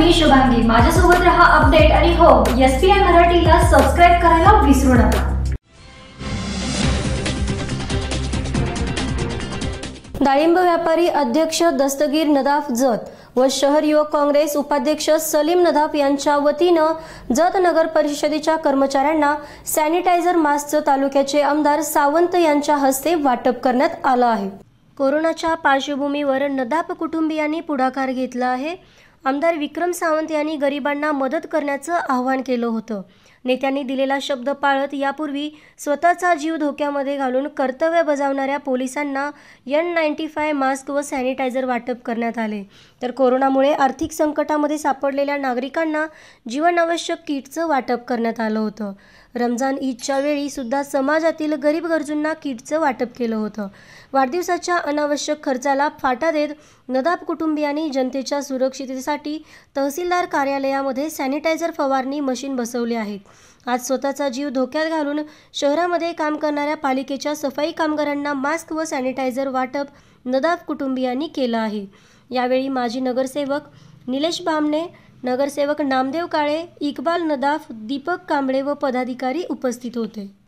मी शुभांगी माझ्यासोबत रहा अपडेट आणि हो एस पी आय मराठीला सबस्क्राईब करायला विसरू नका डाळिंब व्यापारी अध्यक्ष दस्तगीर नदाफ जत व शहर युवक काँग्रेस उपाध्यक्ष सलीम नदाफ यांच्या वतीनं जत नगर परिषदेच्या कर्मचाऱ्यांना सॅनिटायझर मास्कचं तालुक्याचे आमदार सावंत यांच्या हस्ते वाटप करण्यात आलं आहे कोरोनाच्या पार्श्वभूमीवर नदाफ कुटुंबियांनी पुढाकार घेतला आहे आमदार विक्रम सावंत यांनी गरिबांना मदत करण्याचं आवाहन केलं होतं नेत्यांनी दिलेला शब्द पाळत यापूर्वी स्वतःचा जीव धोक्यामध्ये घालून कर्तव्य बजावणाऱ्या पोलिसांना यन नाईन्टी फाय मास्क व सॅनिटायझर वाटप करण्यात आले तर कोरोनामुळे आर्थिक संकटामध्ये सापडलेल्या नागरिकांना जीवनावश्यक किटचं वाटप करण्यात आलं होतं रमजान ईदच्या वेळी सुद्धा समाजातील गरीब गरजूंना किटचं वाटप केलं होतं वाढदिवसाच्या अनावश्यक खर्चाला फाटा देत नदाब कुटुंबियांनी जनतेच्या सुरक्षिततेसाठी साठी तहसीलदार कार्यालयामध्ये सॅनिटायझर फवारणी मशीन बसवली आहेत आज स्वतःचा जीव धोक्यात घालून शहरामध्ये काम करणाऱ्या पालिकेच्या सफाई कामगारांना मास्क व सॅनिटायझर वाटप नदाफ कुटुंबियांनी केलं आहे यावेळी माजी नगरसेवक निलेश बामणे नगरसेवक नामदेव काळे इकबाल नदाफ दीपक कांबळे व पदाधिकारी उपस्थित होते